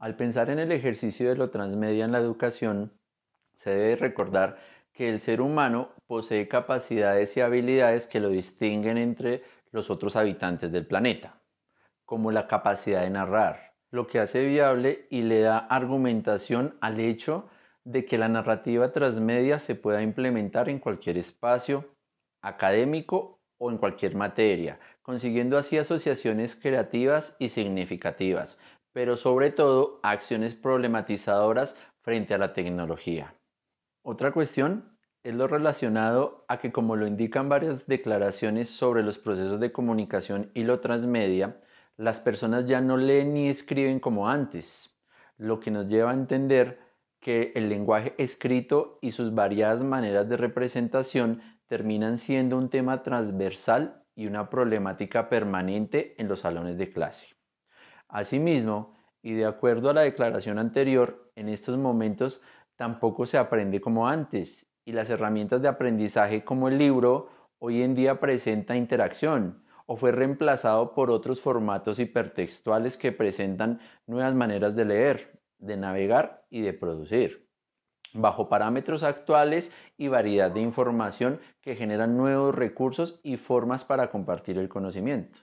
Al pensar en el ejercicio de lo transmedia en la educación, se debe recordar que el ser humano posee capacidades y habilidades que lo distinguen entre los otros habitantes del planeta, como la capacidad de narrar, lo que hace viable y le da argumentación al hecho de que la narrativa transmedia se pueda implementar en cualquier espacio académico o en cualquier materia, consiguiendo así asociaciones creativas y significativas, pero sobre todo acciones problematizadoras frente a la tecnología. Otra cuestión es lo relacionado a que, como lo indican varias declaraciones sobre los procesos de comunicación y lo transmedia, las personas ya no leen ni escriben como antes, lo que nos lleva a entender que el lenguaje escrito y sus variadas maneras de representación terminan siendo un tema transversal y una problemática permanente en los salones de clase. Asimismo, y de acuerdo a la declaración anterior, en estos momentos tampoco se aprende como antes y las herramientas de aprendizaje como el libro hoy en día presenta interacción o fue reemplazado por otros formatos hipertextuales que presentan nuevas maneras de leer, de navegar y de producir, bajo parámetros actuales y variedad de información que generan nuevos recursos y formas para compartir el conocimiento.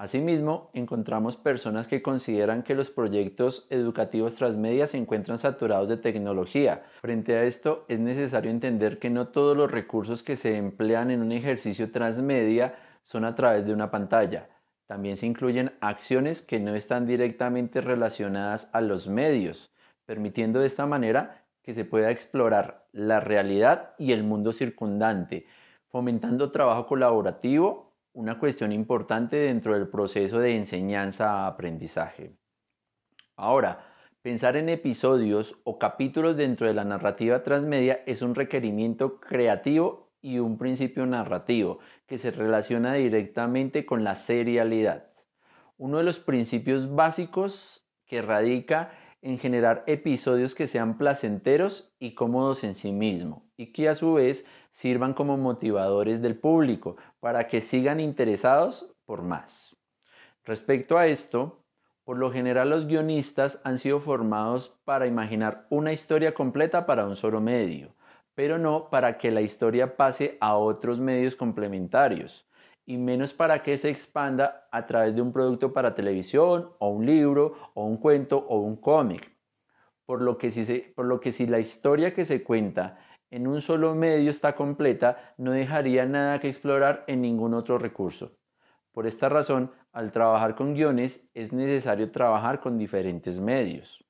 Asimismo, encontramos personas que consideran que los proyectos educativos transmedia se encuentran saturados de tecnología. Frente a esto, es necesario entender que no todos los recursos que se emplean en un ejercicio transmedia son a través de una pantalla. También se incluyen acciones que no están directamente relacionadas a los medios, permitiendo de esta manera que se pueda explorar la realidad y el mundo circundante, fomentando trabajo colaborativo una cuestión importante dentro del proceso de enseñanza-aprendizaje. Ahora, pensar en episodios o capítulos dentro de la narrativa transmedia es un requerimiento creativo y un principio narrativo que se relaciona directamente con la serialidad. Uno de los principios básicos que radica en generar episodios que sean placenteros y cómodos en sí mismo y que a su vez sirvan como motivadores del público para que sigan interesados por más. Respecto a esto, por lo general los guionistas han sido formados para imaginar una historia completa para un solo medio, pero no para que la historia pase a otros medios complementarios, y menos para que se expanda a través de un producto para televisión, o un libro, o un cuento, o un cómic. Por, lo que si por lo que si la historia que se cuenta en un solo medio está completa, no dejaría nada que explorar en ningún otro recurso. Por esta razón, al trabajar con guiones es necesario trabajar con diferentes medios.